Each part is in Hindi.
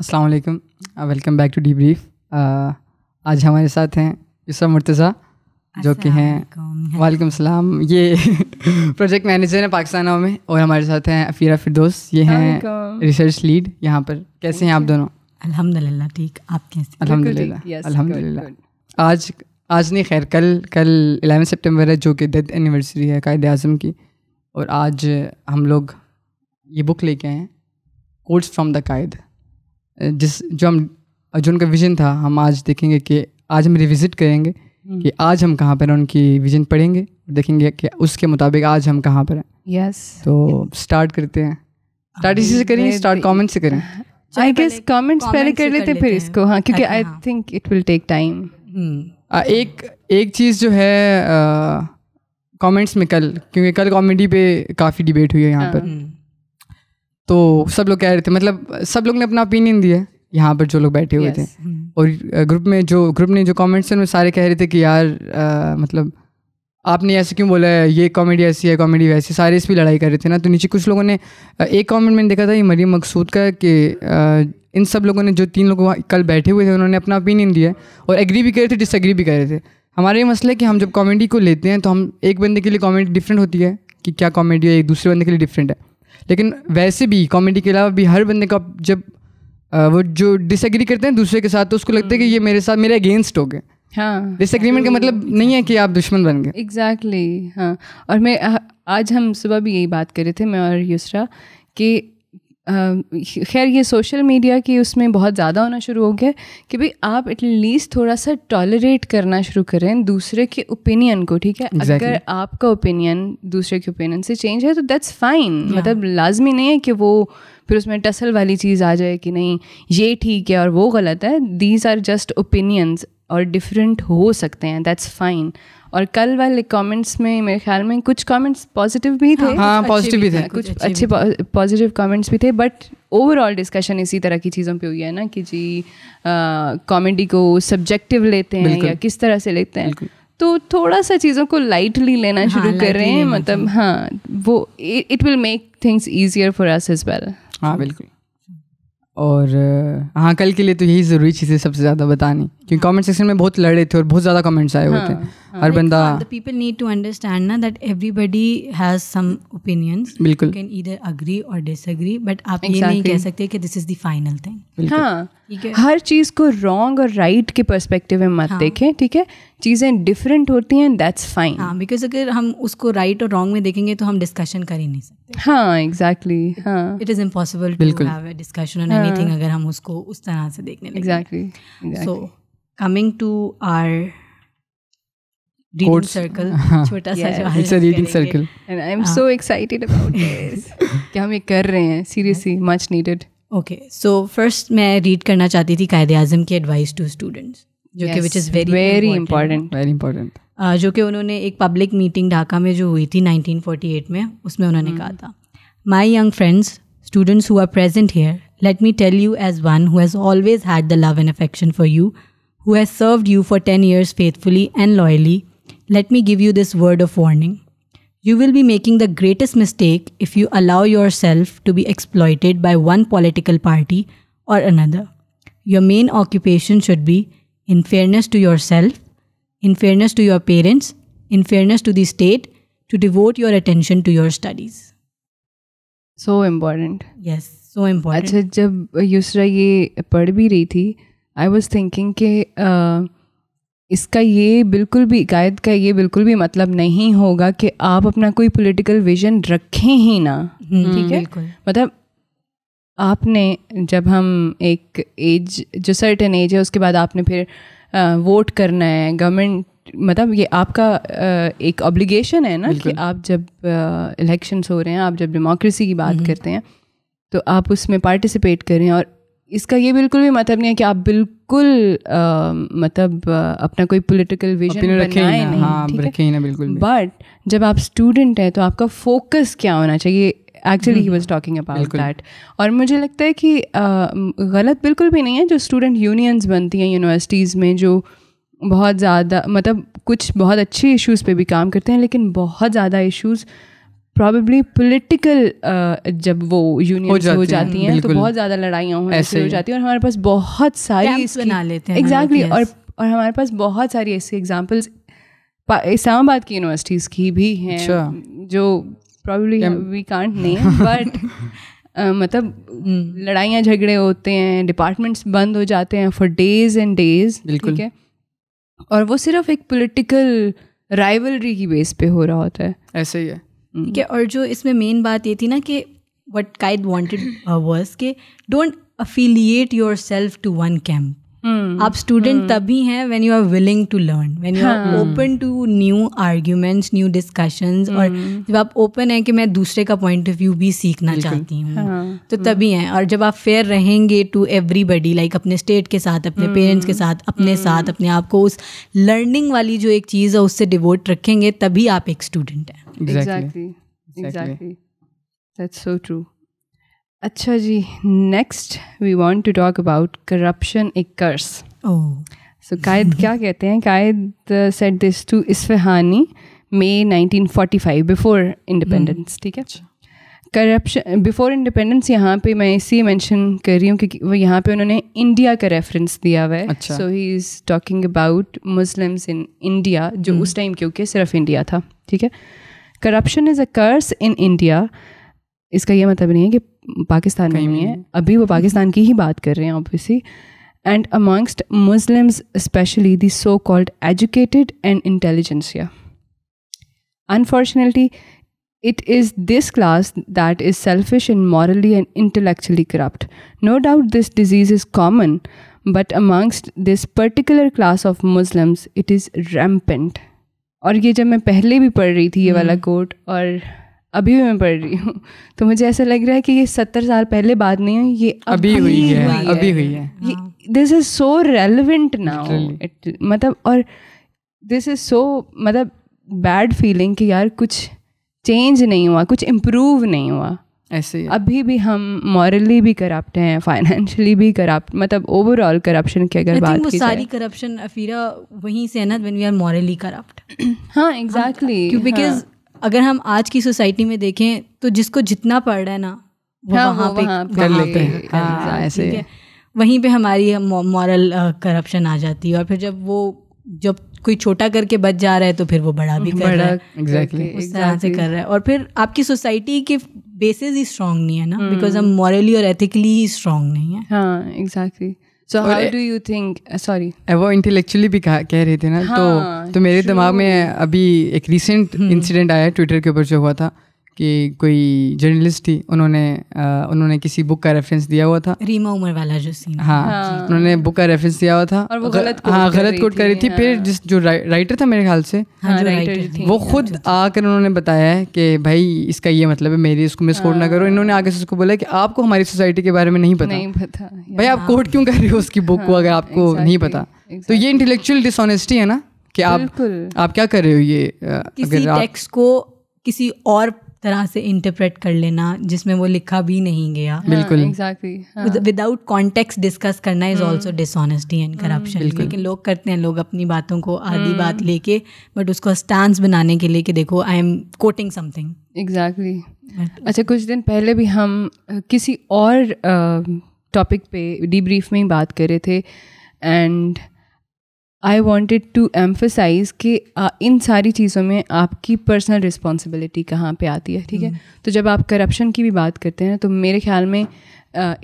असलकम welcome back to the brief आज हमारे साथ हैं यूसा मुर्तज़ा जो कि हैं वालेकुम सलाम ये प्रोजेक्ट मैनेजर हैं पाकिस्तान में और हमारे साथ हैं अफीरा फिरदोस ये हैं रिसर्च लीड यहाँ पर कैसे हैं आप दोनों अल्हम्दुलिल्लाह ठीक आप कैसे अल्हम्दुलिल्लाह अल्हम्दुलिल्लाह आज आज नहीं खैर कल कल एलेवन सितंबर है जो कि डेथ एनिवर्सरी है कायद अजम की और आज हम लोग ये बुक लेके आए हैं कोर्ट्स फ्रॉम द कायद जिस जो हम जो उनका विजन था हम आज देखेंगे कि आज हम रिविजिट करेंगे हम्म। कि आज हम कहाँ पर हैं उनकी विजन पढ़ेंगे देखेंगे कि उसके मुताबिक आज हम कहाँ पर हैं यस yes. तो स्टार्ट करते हैं स्टार्ट इसी से करें स्टार्ट कमेंट से करें आई गेस कमेंट्स पहले कर लेते फिर इसको हाँ क्योंकि I think it will take time एक एक चीज़ जो है कमेंट्स में कल क्योंकि कल कॉमेडी पे काफ़ी डिबेट हुई है यहाँ हाँ। पर हम्म। तो सब लोग कह रहे थे मतलब सब लोग ने अपना ओपिनियन दिया यहाँ पर जो लोग बैठे हुए yes. थे हम्म। और ग्रुप में जो ग्रुप ने जो कॉमेंट्स थे सारे कह रहे थे कि यार आ, मतलब आपने ऐसे क्यों बोला है ये कॉमेडी ऐसी है कॉमेडी वैसी सारे इस पर लड़ाई कर रहे थे ना तो नीचे कुछ लोगों ने एक कॉमेंट मैंने देखा था ये मरी मकसूद का कि इन सब लोगों ने जो तीन लोग कल बैठे हुए थे उन्होंने अपना ओपिनियन दिया और एग्री भी कर रहे थे डिसएग्री भी कर रहे थे हमारा ये मसला है कि हम जब कॉमेडी को लेते हैं तो हम एक बंदे के लिए कॉमेडी डिफरेंट होती है कि क्या कॉमेडी है एक दूसरे बंदे के लिए डिफरेंट है लेकिन वैसे भी कॉमेडी के अलावा भी हर बंदे का जब वो जो डिसएग्री करते हैं दूसरे के साथ तो उसको लगता है कि हम्म। ये मेरे साथ मेरे अगेंस्ट हो गए हाँ डिसएग्रीमेंट का मतलब नहीं है कि आप दुश्मन बन गए एग्जैक्टली exactly, हाँ और मैं आज हम सुबह भी यही बात कर रहे थे मैं और यूसरा कि खैर ये सोशल मीडिया की उसमें बहुत ज़्यादा होना शुरू हो गया कि भाई आप एटलीस्ट थोड़ा सा टॉलरेट करना शुरू करें दूसरे के ओपिनियन को ठीक है exactly. अगर आपका ओपिनियन दूसरे के ओपिनियन से चेंज है तो दैट्स फाइन yeah. मतलब लाजमी नहीं है कि वो फिर उसमें टसल वाली चीज़ आ जाए कि नहीं ये ठीक है और वो गलत है दीज आर जस्ट ओपिनियंस और डिफरेंट हो सकते हैं दैट्स फाइन और कल वाले कमेंट्स में मेरे ख्याल में कुछ कमेंट्स पॉजिटिव भी थे हाँ पॉजिटिव हाँ, भी थे कुछ अच्छे पॉजिटिव कमेंट्स भी थे बट ओवरऑल डिस्कशन इसी तरह की चीज़ों पे हुई है ना कि जी कॉमेडी को सब्जेक्टिव लेते हैं या किस तरह से लेते हैं तो थोड़ा सा चीज़ों को लाइटली लेना हाँ, शुरू कर रहे हैं मतलब हाँ वो it will make things easier for us as well हाँ बिल्कुल और हाँ कल के लिए तो यही ज़रूरी चीज़ें सबसे ज़्यादा बतानी क्योंकि कमेंट हाँ। सेक्शन में बहुत लड़े थे और बहुत ज़्यादा कमेंट्स आए हुए थे हर हाँ, हाँ। बंदा पीपल नीड टू अंडरस्टैंड ना that everybody has some opinions बिल्कुल कैन ईदर अग्री और डिसएग्री बट आप exactly. ये नहीं कह सकते कि this is the final thing हाँ हर चीज़ को रॉन्ग और राइट right के पर्सपेक्टिव में मत हाँ. देखें ठीक है चीज़ें डिफरेंट होती हैं दैट्स फाइन हाँ बिकॉज अगर हम उसको राइट right और रॉन्ग में देखेंगे तो हम डिस्कशन कर ही नहीं सकते हाँ एग्जैक्टली exactly, हाँ it is impossible to have discussion on anything अगर हम उसको उस तरह से देखने exactly so coming to our reading circle छोटा सा हाँ। कि हम ये कर रहे हैं seriously much needed okay so first मैं रीड करना चाहती थी कायदे आजम की एडवाइस टू स्टूडेंट्स जो yes, कि which is very very important very important जो कि उन्होंने एक पब्लिक मीटिंग ढाका में जो हुई थी 1948 में उसमें उन्होंने hmm. कहा था my young friends students who are present here let me tell you as one who has always had the love and affection for you who has served you for ten years faithfully and loyally let me give you this word of warning You will be making the greatest mistake if you allow yourself to be exploited by one political party or another. Your main occupation should be in fairness to yourself, in fairness to your parents, in fairness to the state, to devote your attention to your studies. So important. Yes, so important. अच्छा जब यूसरा ये पढ़ भी रही थी आई वॉज थिंकिंग कि इसका ये बिल्कुल भी गायद का ये बिल्कुल भी मतलब नहीं होगा कि आप अपना कोई पॉलिटिकल विजन रखें ही ना ठीक है मतलब आपने जब हम एक एज जो सर्टन एज है उसके बाद आपने फिर आ, वोट करना है गवर्नमेंट मतलब ये आपका एक ऑब्लिगेशन है ना कि आप जब इलेक्शंस हो रहे हैं आप जब डेमोक्रेसी की बात हम्म। करते हैं तो आप उसमें पार्टिसिपेट करें और इसका ये बिल्कुल भी मतलब नहीं है कि आप बिल्कुल आ, मतलब आ, अपना कोई पॉलिटिकल विजन बनाए नहीं हाँ, बिल्कुल बट जब आप स्टूडेंट हैं तो आपका फोकस क्या होना चाहिए actually he was talking about that और मुझे लगता है कि गलत बिल्कुल भी नहीं है जो स्टूडेंट यूनियंस बनती हैं यूनिवर्सिटीज़ में जो बहुत ज़्यादा मतलब कुछ बहुत अच्छे इश्यूज़ पे भी काम करते हैं लेकिन बहुत ज़्यादा इश्यूज़ प्रॉबेबली पोलिटिकल जब वो यूनियन हो जाती हैं तो बहुत ज़्यादा लड़ाइयाँ हो जाती हैं और हमारे पास बहुत सारी बना लेते हैं एग्जैक्टली और और हमारे पास बहुत सारी ऐसी एग्जाम्पल्स इस्लामाबाद की यूनिवर्सिटीज़ की भी हैं अच्छा। जो probably we can't name but मतलब hmm. लड़ाइयाँ झगड़े होते हैं डिपार्टमेंट्स बंद हो जाते हैं फॉर डेज एंड डेज ठीक है और वो सिर्फ एक पॉलिटिकल राइवलरी की बेस पे हो रहा होता है ऐसे ही है hmm. ठीक है और जो इसमें मेन बात ये थी ना कि वट कायद वॉन्टेड वर्स के don't affiliate yourself to one camp Hmm. आप स्टूडेंट हम्म। hmm. तभी हैं when you are willing to learn when you are open to new arguments new discussions और हम्म। जब आप ओपन हैं कि मैं दूसरे का पॉइंट ऑफ व्यू भी सीखना चाहती हूँ हाँ. तो तभी हैं और जब आप फेयर रहेंगे टू एवरीबडी लाइक अपने स्टेट के साथ अपने पेरेंट्स के साथ अपने साथ अपने आप को उस लर्निंग वाली जो एक चीज़ है उससे डिवोट रखेंगे तभी आप एक स्टूडेंट हैं exactly exactly that's so true अच्छा जी next we want to talk about corruption a curse so Quaid क्या कहते हैं Quaid said this to Ispahani May 1945 before independence ठीक है करप्शन बिफोर इंडिपेंडेंस यहाँ पे मैं इसी मेंशन कर रही हूँ क्योंकि वो यहाँ पे उन्होंने इंडिया का रेफरेंस दिया हुआ है so he is talking about Muslims in India जो hmm. उस टाइम क्योंकि सिर्फ इंडिया था ठीक है corruption is a curse in India इसका यह मतलब नहीं है कि पाकिस्तान में नहीं है अभी वो पाकिस्तान की ही बात कर रहे हैं obviously and amongst Muslims specially the so called educated and intelligentsia unfortunately it is this class that is selfish in morally and intellectually corrupt no doubt this disease is common but amongst this particular class of Muslims it is rampant और ये जब मैं पहले भी पढ़ रही थी ये वाला कोट हम्म। और अभी भी मैं पढ़ रही हूँ तो मुझे ऐसा लग रहा है कि ये सत्तर साल पहले बात नहीं हुई ये अभी, अभी हुई, हुई है, है अभी हुई है this is so relevant now मतलब और दिस इज सो मतलब बैड फीलिंग कि यार कुछ चेंज नहीं हुआ कुछ इम्प्रूव नहीं हुआ ऐसे ही अभी भी हम मॉरली भी करप्ट हैं फाइनेंशियली भी करप्ट मतलब ओवरऑल करप्शन की अगर बात की सारी करप्शन अफीरा वहीं से है ना वी आर मॉरली करप्ट हाँ एग्जैक्टली हाँ, बिकॉज अगर हम आज की सोसाइटी में देखें तो जिसको जितना पढ़ रहा है ना वो हाँ, वहाँ पे कर लेते हैं हाँ, ऐसे है। वहीं पे हमारी मॉरल करप्शन आ जाती है और फिर जब वो जब कोई छोटा करके बच जा रहा है तो फिर वो बड़ा भी कर रहा है exactly, उस तरह exactly. से कर रहा है और फिर आपकी सोसाइटी के बेसिस ही स्ट्रांग नहीं है ना बिकॉज हम्म। हम मॉरली और एथिकली ही स्ट्रांग नहीं है हाँ exactly exactly. So how do you think sorry वो इंटेलेक्चुअली भी कह रहे थे ना तो- हाँ, तो तो मेरे दिमाग में अभी एक रिसेंट इंसिडेंट हम्म। आया ट्विटर के ऊपर जो हुआ था कि कोई जर्नलिस्ट थी उन्होंने आ, उन्होंने किसी बुक का रेफरेंस दिया हुआ था रीमा उमर वाला जो सीन हाँ, हाँ। उन्होंने बुक का रेफरेंस दिया हुआ था और वो गलत हाँ गलत कोट कर रही थी फिर हाँ। जिस जो राइटर था मेरे ख्याल से हाँ, हाँ, वो खुद तो- आकर उन्होंने बताया कि भाई इसका ये मतलब है मेरी इसको मिस कोट ना करो इन्होंने आगे से उसको बोला कि आपको हमारी सोसाइटी के बारे में नहीं पता नहीं पता भाई आप कोट क्यों कर रहे हो उसकी बुक को अगर आपको नहीं पता तो ये इंटेलेक्चुअल डिसऑनेस्टी है ना कि आप आप क्या कर रहे हो ये किसी टेक्स्ट को किसी और तरह से इंटरप्रेट कर लेना जिसमें वो लिखा भी नहीं गया हाँ, बिल्कुल विदाउट कॉन्टेक्स डिस्कस करना is also dishonesty and corruption लेकिन लोग करते हैं लोग अपनी बातों को आधी हम्म। बात लेके बट उसको स्टैंड बनाने के लिए कि देखो I am quoting something exactly अच्छा कुछ दिन पहले भी हम किसी और टॉपिक पे डीब्रीफ में ही बात कर रहे थे and I wanted to emphasize कि इन सारी चीज़ों में आपकी पर्सनल रिस्पॉन्सिबिलिटी कहाँ पे आती है ठीक है हम्म। तो जब आप करप्शन की भी बात करते हैं तो मेरे ख्याल में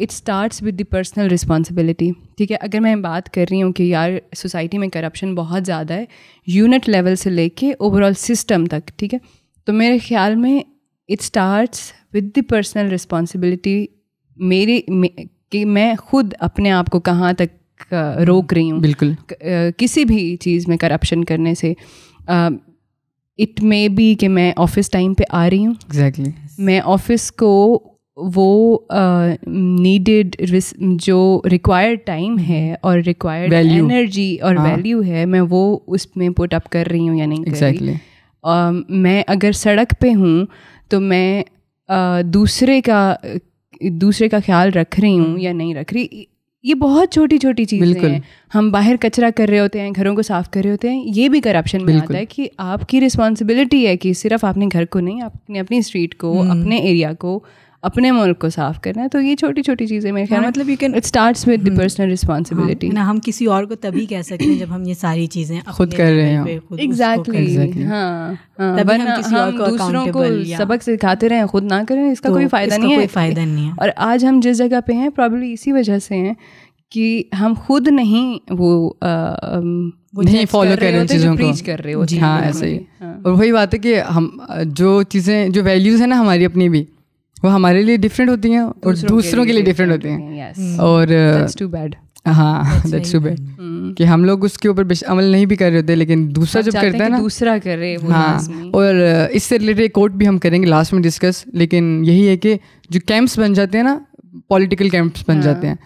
it starts with the personal responsibility ठीक है अगर मैं बात कर रही हूँ कि यार सोसाइटी में करप्शन बहुत ज़्यादा है यूनिट लेवल से लेके ओवरऑल सिस्टम तक ठीक है तो मेरे ख्याल में it starts with the personal responsibility मेरी कि मैं खुद अपने आप को कहाँ तक रोक रही हूँ बिल्कुल किसी भी चीज़ में करप्शन करने से इट मे बी कि मैं ऑफिस टाइम पे आ रही हूँ एग्जैक्टली exactly. मैं ऑफिस को वो नीडेड uh, जो रिक्वायर्ड टाइम है और रिक्वायर्ड एनर्जी और वैल्यू हाँ. है मैं वो उसमें पुट अप कर रही हूँ या नहीं exactly. Uh, मैं अगर सड़क पे हूँ तो मैं uh, दूसरे का दूसरे का ख्याल रख रही हूँ हाँ। या नहीं रख रही ये बहुत छोटी छोटी चीज़ें हैं हम बाहर कचरा कर रहे होते हैं घरों को साफ कर रहे होते हैं ये भी करप्शन में आता है कि आपकी रिस्पॉन्सिबिलिटी है कि सिर्फ आपने घर को नहीं आपने अपनी स्ट्रीट को हम्म। अपने एरिया को अपने मुल्क को साफ करना है तो ये छोटी छोटी चीज़ें मेरे ख्याल हाँ। मतलब you can it starts with the personal responsibility ना हम किसी और को तभी कह सकते हैं जब हम ये सारी चीज़ें खुद कर रहे हैं एग्जैक्टली हाँ, हाँ दूसरों को सबक सिखाते रहें खुद ना करें इसका तो कोई फ़ायदा नहीं है फ़ायदा नहीं है और आज हम जिस जगह पे हैं प्रॉब्लम इसी वजह से हैं कि हम खुद नहीं वो नहीं फॉलो कर रहे हैं चीज़ों को कर रहे होते हाँ ऐसे ही और वही बात है कि हम जो चीज़ें जो वैल्यूज़ हैं ना हमारी अपनी भी वो हमारे लिए डिफरेंट होती हैं और दूसरों के लिए डिफरेंट होती हैं hmm. और uh, हाँ hmm. कि हम लोग उसके ऊपर अमल नहीं भी कर रहे होते लेकिन दूसरा जब करता है ना दूसरा कर रहे हाँ और uh, इससे रिलेटेड कोर्ट भी हम करेंगे लास्ट में डिस्कस लेकिन यही है कि जो कैंप्स बन जाते हैं ना पॉलिटिकल कैंप्स बन हाँ। जाते हैं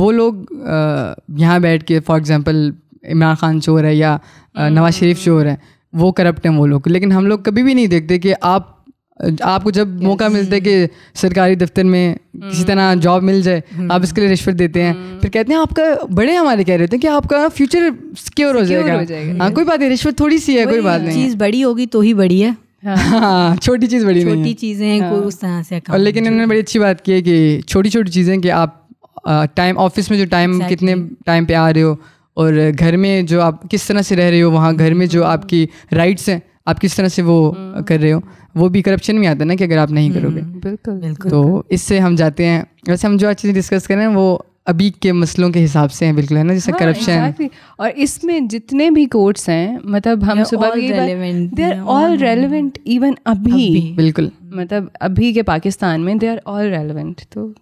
वो लोग uh, यहाँ बैठ के फॉर एग्जांपल इमरान खान चोर है या नवाज शरीफ hmm. चोर है वो करप्ट हैं वो लोग लेकिन हम लोग कभी भी नहीं देखते कि आप आपको जब मौका मिलता है कि सरकारी दफ्तर में किसी hmm. तरह जॉब मिल जाए hmm. आप इसके लिए रिश्वत देते हैं hmm. फिर कहते हैं आपका बड़े हमारे कह रहे थे कि आपका फ्यूचर सिक्योर हो जाएगा हाँ कोई बात नहीं रिश्वत थोड़ी सी है कोई बात नहीं चीज़ बड़ी होगी तो ही बड़ी है हाँ छोटी चीज़ बड़ी छोटी चीज़ें हैं हाँ। उस तरह से और लेकिन इन्होंने बड़ी अच्छी बात की है कि छोटी छोटी चीज़ें कि आप टाइम ऑफिस में जो टाइम कितने टाइम पे आ रहे हो और घर में जो आप किस तरह से रह रहे हो वहाँ घर में जो आपकी राइट्स हैं आप किस तरह से वो हम्म। कर रहे हो वो भी करप्शन में आता है ना कि अगर आप नहीं हम्म, करोगे बिल्कुल बिल्कुल तो इससे हम जाते हैं वैसे हम जो चीज़ें डिस्कस कर रहे हैं वो अभी के मसलों के हिसाब से हैं बिल्कुल है ना जैसे हाँ, करप्शन exactly. और इसमें जितने भी कोर्ट्स हैं मतलब हम सुबह they are all relevant even अभी बिल्कुल मतलब अभी के पाकिस्तान में दे आर ऑल रेलिवेंट तो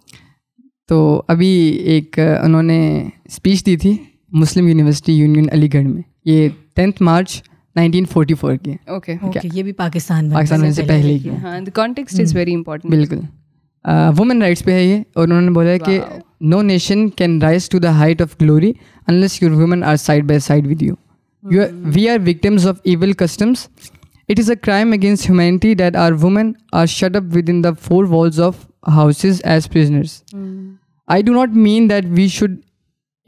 तो अभी एक उन्होंने स्पीच दी थी मुस्लिम यूनिवर्सिटी यूनियन अलीगढ़ में ये टेंथ हम्म। मार्च वुमेन राइट्स हाँ, हम्म, पे है ये और उन्होंने बोला कि no nation can rise to the height of glory unless your women are side by side with you you we are victims of evil customs it is a crime against humanity that our women are shut up within the four walls of houses as prisoners I do not mean that we should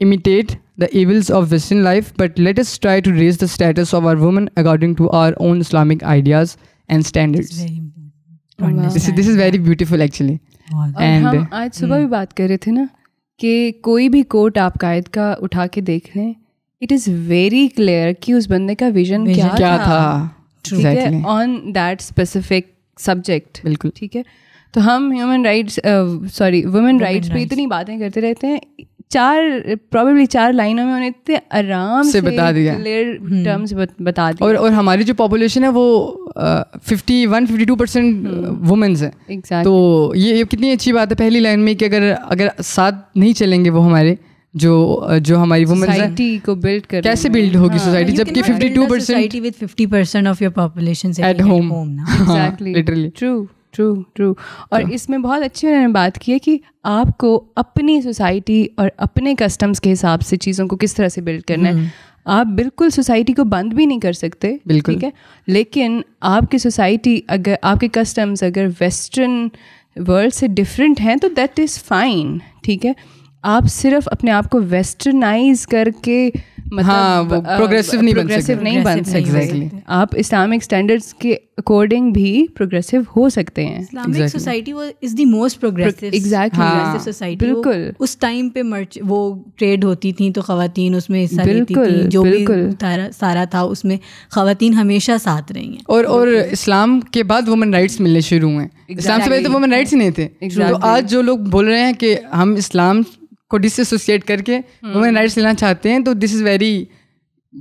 imitate the evils of western life but let us try to raise the status of our woman according to our own Islamic ideas and standards. This is very beautiful actually and आज सुबह हम्म। भी बात कर रहे थे ना कि कोई भी कोट आप कायद का उठा के देख लें इट इज़ वेरी क्लियर कि उस बंदे का विजन क्या क्या था ऑन दैट स्पेसिफिक सब्जेक्ट बिल्कुल ठीक है तो हम human rights sorry women rights पे इतनी बातें करते रहते हैं चार प्रॉबेबली चार लाइनों में उन्हें इतने आराम से, से बता दिया क्लियर टर्म्स हम्म। बता दिया और और हमारी जो पॉपुलेशन है वो fifty one fifty two percent women's है exactly. तो ये, ये कितनी अच्छी बात है पहली लाइन में कि अगर अगर साथ नहीं चलेंगे वो हमारे जो जो हमारी वुमेन को बिल्ड कर कैसे बिल्ड होगी सोसाइटी हाँ। जबकि 52 percent with 50 percent of your population at home ना लिटरली ट्रू ट्रू ट्रू और इसमें बहुत अच्छी उन्होंने बात की है कि आपको अपनी सोसाइटी और अपने कस्टम्स के हिसाब से चीज़ों को किस तरह से बिल्ड करना है hmm. आप बिल्कुल सोसाइटी को बंद भी नहीं कर सकते बिल्कुल ठीक है लेकिन आपकी सोसाइटी अगर आपके कस्टम्स अगर वेस्टर्न वर्ल्ड से डिफरेंट हैं तो दैट इज़ फाइन ठीक है आप सिर्फ अपने आप को वेस्टर्नाइज करके मतलब हाँ, वो प्रोग्रेसिव नहीं प्रोग्रेसिव नहीं बन सकते exactly. आप इस्लामिक स्टैंडर्ड्स के अकॉर्डिंग भी प्रोग्रेसिव हो सकते हैं इस्लामिक हाँ। सोसाइटी वो is the most progressive exactly society बिल्कुल उस टाइम पे मर्च वो ट्रेड होती थी तो खातन उसमें हिस्सा लेती थी जो बिल्कुल सारा था उसमें खातन हमेशा साथ रही हैं और और इस्लाम के बाद वुमेन राइट्स मिलने शुरू हुए इस्लाम से पहले तो वुमेन राइट्स ही नहीं थे तो आज जो लोग बोल रहे हैं कि हम इस्लाम को डिसोसिएट करके वुमेन हम्म। राइट्स लेना चाहते हैं तो दिस इज़ वेरी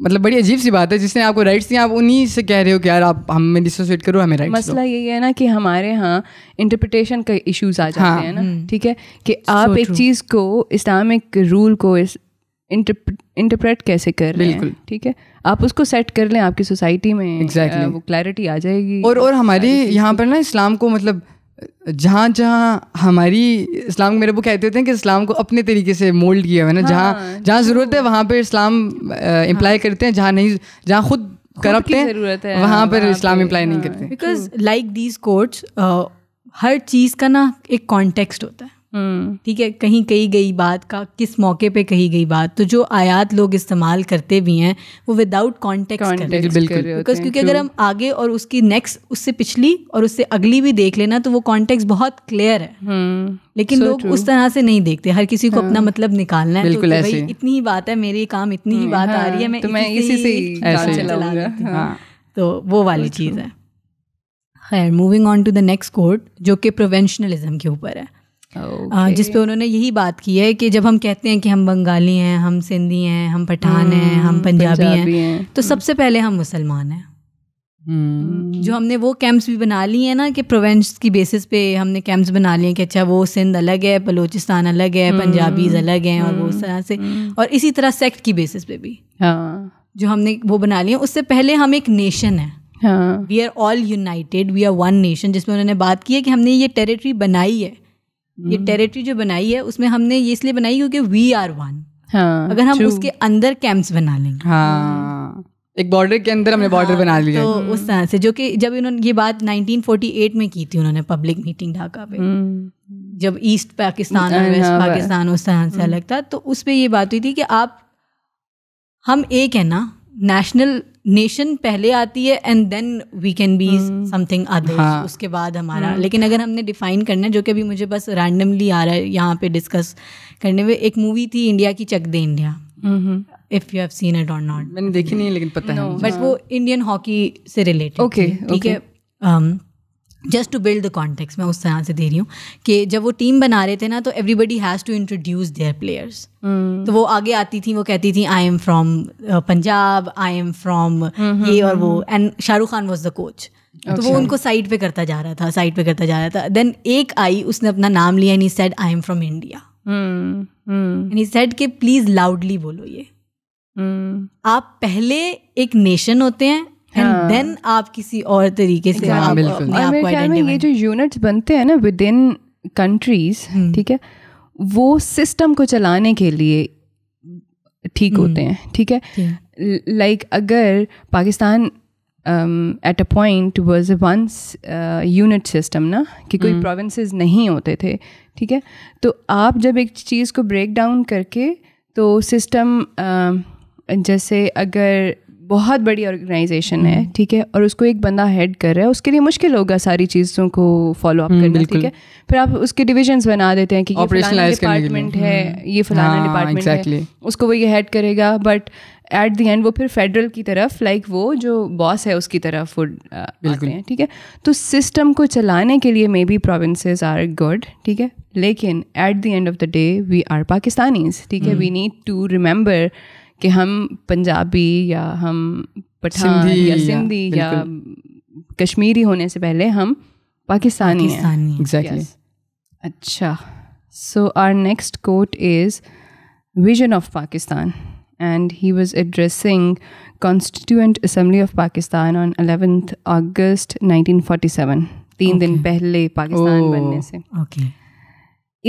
मतलब बड़ी अजीब सी बात है जिसने आपको राइट्स दिए आप उन्हीं से कह रहे हो कि यार आप हमें डिसोसिएट करो हमें राइट्स मसला यही है ना कि हमारे यहाँ इंटरप्रिटेशन का इश्यूज आ जाते हाँ, हैं ना हम्म। ठीक है कि आप so एक चीज़ को इस्लामिक रूल को इस इंटरप्रेट कैसे कर रहे हैं ठीक है आप उसको सेट कर लें आपकी सोसाइटी में exactly. आ, uh, वो क्लैरिटी आ जाएगी और और हमारे यहाँ पर ना इस्लाम को मतलब जहाँ जहाँ हमारी इस्लाम मेरे बुक कहते थे कि इस्लाम को अपने तरीके से मोल्ड किया हुआ है ना हाँ, जहाँ जहाँ ज़रूरत है वहाँ पर इस्लाम इम्प्लाई हाँ। करते हैं जहाँ नहीं जहाँ खुद करप्ट है वहाँ हाँ, पर इस्लाम इम्प्लाई नहीं करते बिकॉज लाइक दीज कोर्ट्स हर चीज़ का ना एक कॉन्टेक्स्ट होता है हम्म। ठीक है कहीं कही गई बात का किस मौके पे कही गई बात तो जो आयात लोग इस्तेमाल करते भी हैं वो विदाउट कॉन्टेक्स्ट बिकॉज क्योंकि अगर हम आगे और उसकी नेक्स्ट उससे पिछली और उससे अगली भी देख लेना तो वो कॉन्टेक्स्ट बहुत क्लियर है हम्म। लेकिन so लोग true. उस तरह से नहीं देखते हर किसी को हाँ, अपना मतलब निकालना है तो, तो भाई इतनी ही बात है मेरे काम इतनी ही बात आ रही है हाँ, मैं तो मैं इसी से हाँ। हाँ। तो वो वाली चीज़ है खैर moving on to the next quote जो कि प्रोवेंशनलिज्म के ऊपर है okay. जिस पे उन्होंने यही बात की है कि जब हम कहते हैं कि हम बंगाली हैं हम सिंधी हैं हम पठान हैं हम्म, हम पंजाबी, हैं, हैं तो सबसे पहले हम मुसलमान हैं हम्म। जो हमने वो कैंप्स भी बना लिए हैं ना कि प्रोवेंस की बेसिस पे हमने कैंप्स बना लिए हैं कि अच्छा वो सिंध अलग है बलोचिस्तान अलग है पंजाबीज हम्म, अलग हैं और वो उस तरह से और इसी तरह सेक्ट की बेसिस पे भी हाँ जो हमने वो बना लिए उससे पहले हम एक नेशन है we are all united we are one nation जिसमें उन्होंने बात की है कि हमने ये टेरिटरी बनाई है ये टेरिटरी हम्म। जो बनाई है उसमें हमने ये इसलिए बनाई क्योंकि वी आर वन अगर हम उसके अंदर कैंप्स बना लेंगे हाँ। एक बॉर्डर के अंदर हमने बॉर्डर हाँ, बना लिया तो हम्म। उस तरह से जो कि जब इन्होंने ये बात 1948 में की थी उन्होंने पब्लिक मीटिंग ढाका पे हम्म। जब ईस्ट पाकिस्तान और वेस्ट हाँ, पाकिस्तान उस तरह से अलग था तो उस पर ये बात हुई थी कि आप हम एक है ना नेशनल नेशन पहले आती है and then we can be something other उसके बाद हमारा hmm. लेकिन अगर हमने डिफाइन करना है जो कि अभी मुझे बस रैंडमली आ रहा है यहाँ पे डिस्कस करने में एक मूवी थी इंडिया की Chak De India if you have seen it और नॉट मैंने देखी नहीं लेकिन पता no. है बट वो इंडियन हॉकी से रिलेटेड ठीक है um, just to build the context मैं उस तरह से दे रही हूँ कि जब वो टीम बना रहे थे ना तो everybody has to introduce their players तो वो आगे आती थी वो कहती थी I am from Punjab I am from ये hmm, और वो and Shahrukh Khan was the coach तो वो उनको साइड पे करता जा रहा था साइड पे करता जा रहा था देन एक आई उसने अपना नाम लिया and he said I am from India and he said के प्लीज़ लाउडली बोलो ये hmm. आप पहले एक नेशन होते हैं एंड देन हाँ। आप किसी और तरीके से आप, हाँ, ये जो यूनिट्स बनते हैं ना विद इन कंट्रीज ठीक है वो सिस्टम को चलाने के लिए ठीक हम्म। होते हैं ठीक है लाइक अगर Pakistan at a point was once unit system ना कि कोई प्रोविंसेस हम्म। नहीं होते थे ठीक है तो आप जब एक चीज़ को ब्रेक डाउन करके तो सिस्टम uh, जैसे अगर बहुत बड़ी ऑर्गेनाइजेशन है hmm. ठीक है और उसको एक बंदा हेड कर रहा है उसके लिए मुश्किल होगा सारी चीज़ों को फॉलो अप hmm, करना ठीक है फिर आप उसके डिविजन्स बना देते हैं कि ये फलाना डिपार्टमेंट है hmm. ये फलाना डिपार्टमेंट हाँ, exactly. है उसको वो ये हेड करेगा बट एट दी एंड वो फिर फेडरल की तरफ लाइक like वो जो बॉस है उसकी तरफ वो uh, बिल्कुल ठीक है तो सिस्टम को चलाने के लिए may be province are good ठीक है लेकिन at the end of the day we are Pakistanis ठीक है वी नीड टू रिमेंबर कि हम पंजाबी या हम पठान या सिंधी या, या कश्मीरी होने से पहले हम पाकिस्तानी एग्जैक्टली अच्छा so our next quote is vision of Pakistan and he was addressing Constituent Assembly of Pakistan on 11th August 1947 तीन दिन पहले पाकिस्तान बनने से okay.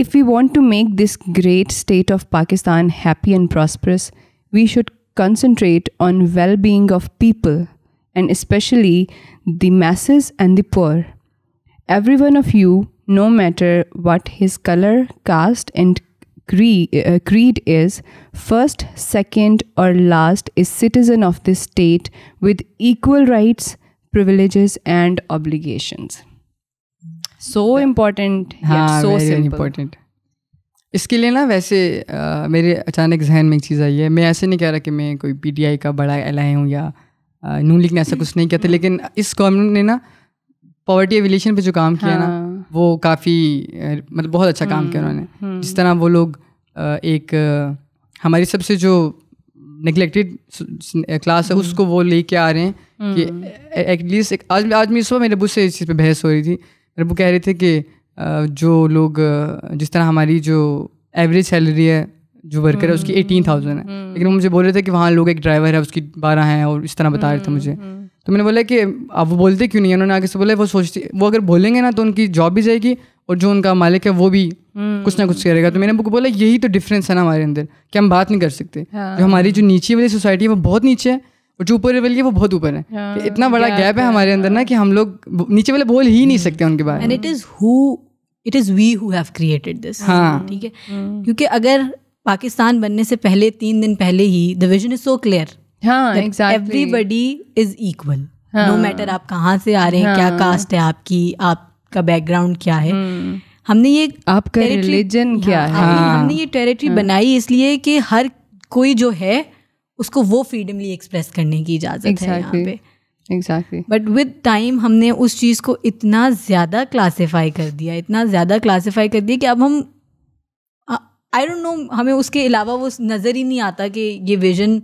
If we want to make this great state of Pakistan happy and prosperous, we should concentrate on well-being of people and especially the masses and the poor. Every one of you, no matter what his color, caste, and creed uh, is, first, second, or last, is citizen of this state with equal rights, privileges, and obligations. So important, yeah, so very simple. important. इसके लिए ना वैसे आ, मेरे अचानक जहन में एक चीज़ आई है मैं ऐसे नहीं कह रहा कि मैं कोई पीटीआई का बड़ा एल आई हूँ या नून लिखने ने ऐसा कुछ नहीं कहते लेकिन इस गवर्नमेंट ने ना पॉवर्टी एविलेशन पे जो काम किया हाँ। ना वो काफ़ी मतलब बहुत अच्छा काम किया हम्म, उन्होंने हम्म। जिस तरह वो लोग एक हमारी सबसे जो निगलेक्टेड क्लास है हम्म। उसको वो लेके आ रहे हैं कि एटलीस्ट आज आज मेरी सुबह मेरे अबू से इस चीज़ पर बहस हो रही थी मेरे अबू कह रहे थे कि जो लोग जिस तरह हमारी जो एवरेज सैलरी है जो वर्कर है उसकी एटीन हम्म, थाउजेंड है हम्म, हम्म। लेकिन वो मुझे बोल रहे थे कि वहाँ लोग एक ड्राइवर है उसकी बारह हैं और इस तरह बता रहे थे मुझे तो मैंने बोला कि अब वो बोलते क्यों नहीं उन्होंने आगे से बोला वो सोचती वो अगर बोलेंगे ना तो उनकी जॉब भी जाएगी और जो उनका मालिक है वो भी कुछ ना कुछ करेगा तो मैंने बुक बोला यही तो डिफरेंस है ना हमारे अंदर कि हम बात नहीं कर सकते हाँ। जो हमारी जो नीचे वाली सोसाइटी है वो बहुत नीचे है और जो ऊपर वाली है वो बहुत ऊपर है हाँ, इतना बड़ा गैप है हमारे अंदर ना हाँ। कि हम लोग नीचे वाले बोल ही नहीं सकते उनके बारे में it is we who have created this ठीक है क्योंकि अगर पाकिस्तान बनने से पहले तीन दिन पहले ही the vision is so clear everybody is equal no matter आप कहाँ से आ रहे हैं क्या कास्ट हाँ। है आपकी आपका बैकग्राउंड क्या है हम्म। हमने ये आपका रिलीजन हाँ, क्या है हाँ। हमने ये टेरिटरी बनाई इसलिए कि हर कोई जो है उसको वो फ्रीडमली एक्सप्रेस करने की इजाज़त है यहाँ पे एग्जैक्टली बट विद टाइम हमने उस चीज़ को इतना ज़्यादा क्लासीफाई कर दिया इतना ज़्यादा क्लासीफाई कर दिया कि अब हम आई डोंट नो हमें उसके अलावा वो नज़र ही नहीं आता कि ये विजन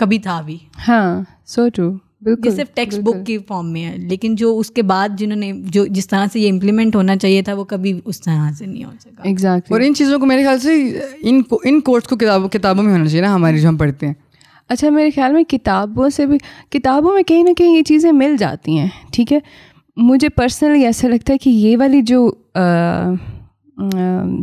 कभी था भी हाँ सो टू बिल्कुल ये सिर्फ टेक्स्ट बुक की फॉर्म में है लेकिन जो उसके बाद जिन्होंने जो जिस तरह से ये इम्प्लीमेंट होना चाहिए था वो कभी उस तरह से नहीं हो सका एग्जैक्टली exactly. और इन चीज़ों को मेरे ख्याल से इन इन कोर्स को किताबों किताबों में होना चाहिए ना हमारी जो हम पढ़ते हैं अच्छा मेरे ख्याल में किताबों से भी किताबों में कहीं ना कहीं ये चीज़ें मिल जाती हैं ठीक है मुझे पर्सनली ऐसा लगता है कि ये वाली जो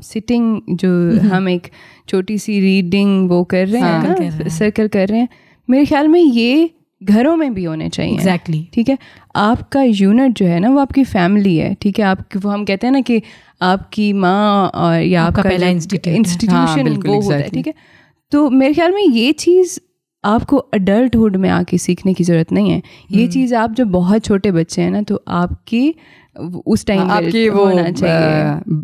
सिटिंग जो हम एक छोटी सी रीडिंग वो कर रहे हाँ, हैं सर्कल कर रहे हैं मेरे ख्याल में ये घरों में भी होने चाहिए एग्जैक्टली exactly. ठीक है आपका यूनिट जो है ना वो आपकी फैमिली है ठीक है आप वो हम कहते हैं ना कि आपकी माँ और या आपका, आपका पहला इंस्टीट्यूशन हाँ, वो exactly. होता है ठीक है तो मेरे ख्याल में ये चीज़ आपको अडल्टहुड में आके सीखने की ज़रूरत नहीं है ये हम्म। चीज़ आप जब बहुत छोटे बच्चे हैं ना तो आपकी उस टाइम आपकी वो होना चाहिए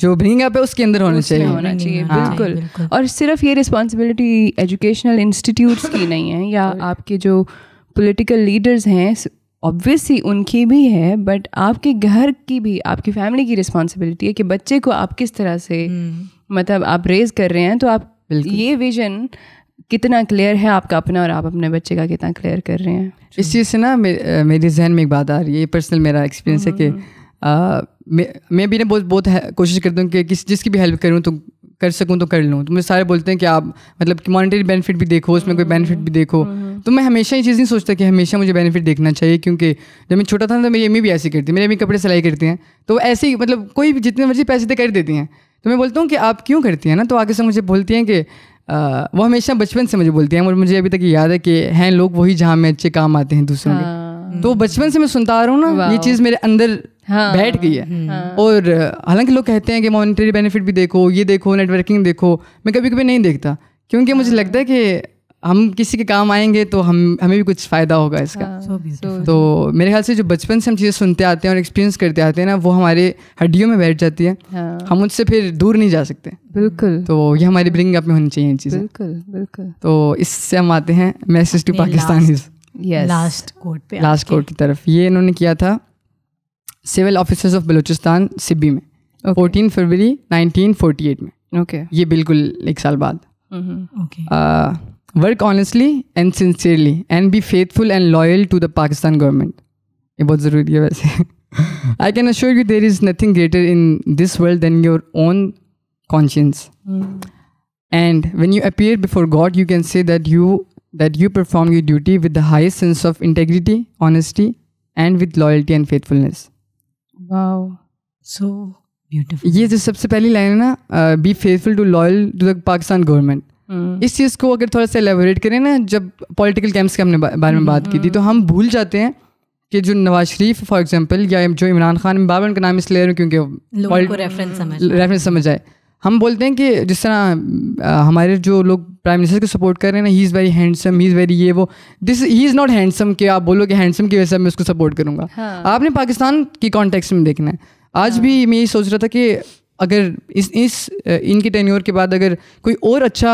जो ब्रिंग अप है उसके अंदर होना चाहिए होना चाहिए हाँ, बिल्कुल।, बिल्कुल और सिर्फ ये रिस्पॉन्सिबिलिटी एजुकेशनल इंस्टीट्यूट्स की नहीं है या आपके जो पॉलिटिकल लीडर्स हैं ऑब्वियसली उनकी भी है बट आपके घर की भी आपकी फैमिली की रिस्पॉन्सिबिलिटी है कि बच्चे को आप किस तरह से हम्म। मतलब आप रेज कर रहे हैं तो आप ये विजन कितना क्लियर है आपका अपना और आप अपने बच्चे का कितना क्लियर कर रहे हैं इस चीज़ से ना मे, मेरे जहन में एक बात आ रही है ये पर्सनल मेरा एक्सपीरियंस है कि आ, हम्म। मैं मैं भी ना बहुत बहुत कोशिश करता हूँ कि किस जिसकी भी हेल्प करूँ तो कर सकूँ तो कर लूँ तो मुझे सारे बोलते हैं कि आप मतलब कि मॉनिटरी बेनिफिट भी देखो उसमें कोई बेनिफिट हम्म, भी देखो हम्म, तो मैं हमेशा ये चीज़ नहीं सोचता कि हमेशा मुझे बेनिफिट देखना चाहिए क्योंकि जब मैं छोटा था तो मेरी अम्मी भी ऐसी करती मेरी अम्मी कपड़े सिलाई करती हैं तो ऐसे ही मतलब कोई भी जितने मर्जी पैसे दे कर देती हैं तो मैं बोलता हूँ कि आप क्यों करती हैं ना तो आगे से मुझे बोलती हैं कि आ, वो हमेशा बचपन से मुझे बोलती हैं और मुझे अभी तक याद है कि हैं लोग वही जहाँ में अच्छे काम आते हैं दूसरों के हाँ। तो बचपन से मैं सुनता आ रहा हूँ ना ये चीज़ मेरे अंदर हाँ, बैठ गई है हम्म। हाँ, और हालांकि लोग कहते हैं कि मॉनिटरी बेनिफिट भी देखो ये देखो नेटवर्किंग देखो मैं कभी कभी नहीं देखता क्योंकि मुझे हाँ। लगता है कि हम किसी के काम आएंगे तो हम हमें भी कुछ फ़ायदा होगा इसका हाँ, so तो मेरे ख्याल से जो बचपन से हम चीज़ें सुनते आते हैं और एक्सपीरियंस करते आते हैं ना वो हमारे हड्डियों में बैठ जाती है हाँ। हम उससे फिर दूर नहीं जा सकते बिल्कुल तो ये हमारी ब्रिंग अप में होनी चाहिए चीज़ें बिल्कुल बिल्कुल तो इससे हम आते हैं message to Pakistan last quote पे लास्ट कोर्ट की तरफ ये इन्होंने किया था civil officers of Balochistan Sibi में फोर्टीन फरवरी नाइनटीन फोर्टी एट में ओके ये बिल्कुल एक साल बाद okay hmm. work honestly and sincerely and be faithful and loyal to the pakistan government i can assure you there is nothing greater in this world than your own conscience hmm. and when you appear before god you can say that you that you perform your duty with the highest sense of integrity honesty and with loyalty and faithfulness wow so beautiful yes the first line be faithful to loyal to the pakistan government hmm. इस चीज़ को अगर थोड़ा सा एलेबोरेट करें ना जब पॉलिटिकल कैम्प के हमने बारे में बात की थी तो हम्म। हम भूल जाते हैं कि जो नवाज शरीफ फॉर एग्जांपल या जो इमरान खान बाबर उनका नाम इसलिए रहे क्योंकि रेफरेंस समझ रेफरेंस समझ आए हम बोलते हैं कि जिस तरह हमारे जो लोग प्राइम मिनिस्टर को सपोर्ट कर रहे हैं ना he is very handsome he is very ये वो this he is not handsome कि आप बोलो कि हैंडसम की वजह से मैं उसको सपोर्ट करूँगा हाँ। आपने पाकिस्तान की कॉन्टेक्स्ट में देखना है आज हाँ। भी मैं यही सोच रहा था कि अगर इस इस इनके टेन्योर के बाद अगर कोई और अच्छा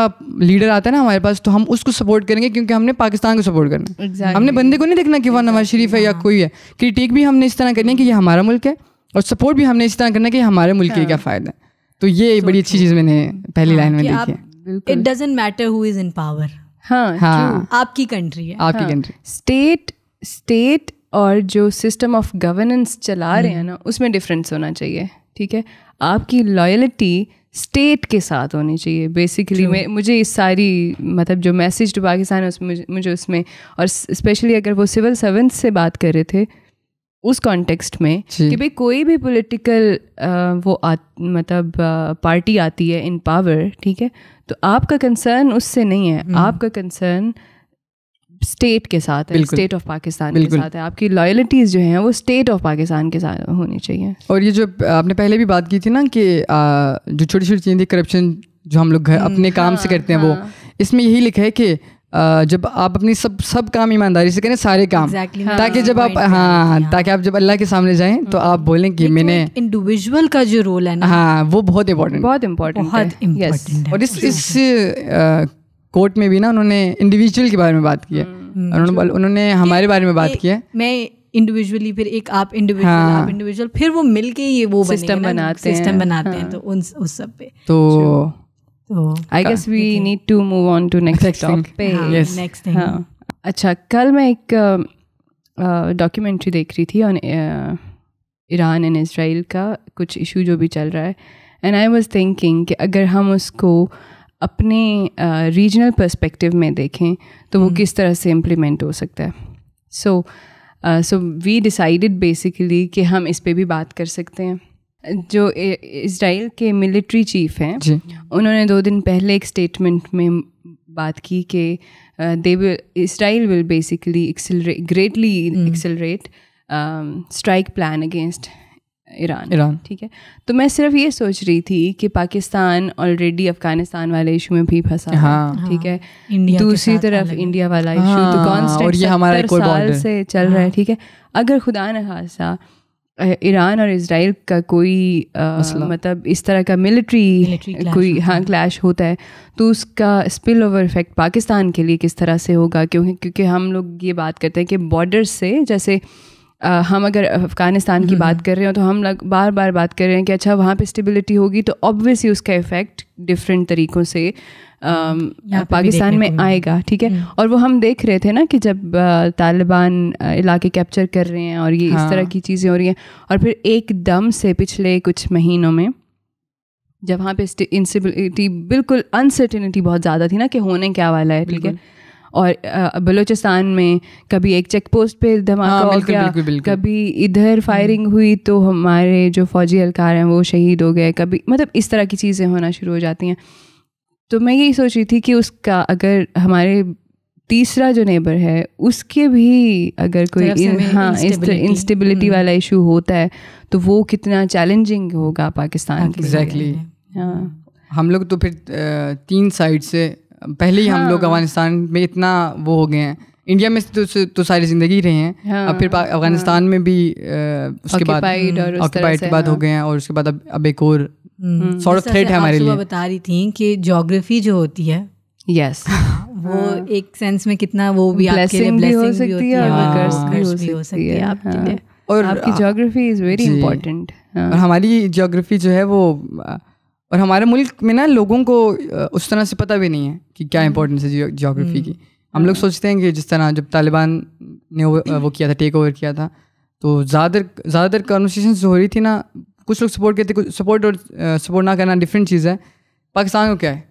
लीडर आता है ना हमारे पास तो हम उसको सपोर्ट करेंगे क्योंकि हमने पाकिस्तान को सपोर्ट करना है exactly. हमने बंदे को नहीं देखना कि वह नवाज शरीफ है या कोई है क्रिटिक भी हमने इस तरह करनी है कि ये हमारा मुल्क है और सपोर्ट भी हमने इस तरह करना है कि हमारे मुल्क के हाँ। क्या फ़ायदा है तो ये बड़ी अच्छी चीज़ मैंने पहली लाइन हाँ, में देखी है it doesn't matter who is in power हाँ हाँ आपकी कंट्री है आपकी कंट्री स्टेट स्टेट और जो सिस्टम ऑफ गवर्नेंस चला रहे हैं हम्म। ना उसमें डिफरेंस होना चाहिए ठीक है आपकी लॉयलिटी स्टेट के साथ होनी चाहिए बेसिकली मैं मुझे इस सारी मतलब जो मैसेज टू पाकिस्तान है उसमें मुझे, मुझे उसमें और स्पेशली अगर वो सिविल सर्वेंट से बात कर रहे थे उस कॉन्टेक्स्ट में कि भाई कोई भी पॉलिटिकल वो आ, मतलब पार्टी आती है इन पावर ठीक है तो आपका कंसर्न उससे नहीं है हम्म। आपका कंसर्न स्टेट के साथ है स्टेट ऑफ पाकिस्तान के साथ है आपकी लॉयलिटीज़ जो हैं वो स्टेट ऑफ पाकिस्तान के साथ होनी चाहिए और ये जो आपने पहले भी बात की थी ना कि आ, जो छोटी छोटी चीज़ें थी करप्शन जो हम लोग घर हम्म, अपने काम हाँ, से करते हैं हाँ, वो इसमें यही लिखा है कि आ, जब आप अपनी सब सब काम ईमानदारी से करें सारे काम exactly, हाँ, ताकि जब आप हाँ ताकि आप जब अल्लाह के सामने जाएं तो हम्म। आप बोलें कि मैंने इंडिविजुअल का जो रोल है ना हाँ वो बहुत इम्पोर्टेंट बहुत इम्पोर्टेंट बहुत इम्पोर्टेंट और इस इस कोर्ट में भी ना उन्होंने इंडिविजुअल के बारे में बात की है हम्म। उन्होंने अच्छा। उन्होंने हमारे बारे में बात की है मैं इंडिविजुअली फिर एक आप इंडिविजुअल हाँ। आप इंडिविजुअल फिर वो मिलके ये वो सिस्टम बनाते हैं सिस्टम बनाते हैं हाँ। तो उन उस सब पे तो I guess we need to move on to next topic next thing अच्छा कल मैं एक डॉक्यूमेंट्री देख रही थी ऑन ईरान एंड इसराइल का कुछ इशू जो भी चल रहा है एंड आई वॉज थिंकिंग कि अगर हम उसको अपने रीजनल uh, पर्सपेक्टिव में देखें तो वो हम्म। किस तरह से इम्प्लीमेंट हो सकता है so so we decided basically कि हम इस पर भी बात कर सकते हैं जो इसराइल के मिलिट्री चीफ हैं उन्होंने दो दिन पहले एक स्टेटमेंट में बात की कि they Israel will basically greatly accelerate strike plan against Iran Iran ठीक है तो मैं सिर्फ ये सोच रही थी कि पाकिस्तान ऑलरेडी अफगानिस्तान वाले इशू में भी फंसा हाँ ठीक है हाँ। इंडिया दूसरी तरफ इंडिया वाला इशू हाँ, तो कांस्टेंट और ये हमारा साल से चल हाँ, रहा है हाँ। ठीक है अगर खुदा न खासा ईरान और इसराइल का कोई आ, मतलब इस तरह का मिलिट्री कोई हाँ क्लैश होता है तो उसका स्पिल ओवर इफेक्ट पाकिस्तान के लिए किस तरह से होगा क्योंकि क्योंकि हम लोग ये बात करते हैं कि बॉर्डर से जैसे हम अगर अफ़गानिस्तान की बात कर रहे हो तो हम लग बार बार बात कर रहे हैं कि अच्छा वहाँ पे स्टेबिलिटी होगी तो ऑब्वियसली उसका इफ़ेक्ट डिफरेंट तरीक़ों से पाकिस्तान में आएगा ठीक है हम्म। और वो हम देख रहे थे ना कि जब तालिबान इलाके कैप्चर कर रहे हैं और ये हाँ। इस तरह हाँ। की चीज़ें हो रही हैं और फिर एकदम से पिछले कुछ महीनों में जब वहाँ पे इंसिबिलिटी बिल्कुल अनसर्टिनिटी बहुत ज़्यादा थी ना कि होने क्या वाला है ठीक है और बलूचिस्तान में कभी एक चेक पोस्ट पे धमाका हाँ, हो गया बिल्कुल, बिल्कुल। कभी इधर फायरिंग हम्म। हुई तो हमारे जो फौजी अलकार हैं वो शहीद हो गए कभी मतलब इस तरह की चीज़ें होना शुरू हो जाती हैं तो मैं यही सोच रही थी कि उसका अगर हमारे तीसरा जो नेबर है उसके भी अगर कोई इन, हाँ इंस्टेबिलिटी हम्म। वाला इशू होता है तो वो कितना चैलेंजिंग होगा पाकिस्तान एग्जैक्टली हाँ हम लोग तो फिर तीन साइड से पहले ही हाँ। हम लोग हाँ। अफगानिस्तान में इतना वो हो गए हैं इंडिया में तो तो, तो सारी जिंदगी रहे हैं हाँ, अब फिर हाँ। अफगानिस्तान हाँ, में भी आ, उसके बाद ऑक्यूपाइड हम्म, के बाद हो हाँ। गए हैं और उसके बाद अब एक और सॉर्ट ऑफ थ्रेट है हमारे लिए बता रही थी कि ज्योग्राफी जो होती है यस वो एक सेंस में कितना वो भी आपके लिए ब्लेसिंग हो सकती है और कर्स भी हो सकती है आपके लिए और आपकी ज्योग्राफी इज वेरी इंपॉर्टेंट और हमारी ज्योग्राफी जो है वो और हमारे मुल्क में ना लोगों को उस तरह से पता भी नहीं है कि क्या इंपॉर्टेंस हम्म। है जोग्राफी की हम्म। हम लोग हाँ। सोचते हैं कि जिस तरह जब तालिबान ने वो किया था टेक ओवर किया था तो ज़्यादातर ज़्यादातर कॉन्वर्सेशन हो रही थी ना कुछ लोग सपोर्ट करते कुछ सपोर्ट और सपोर्ट ना करना डिफरेंट चीज़ है पाकिस्तान को क्या है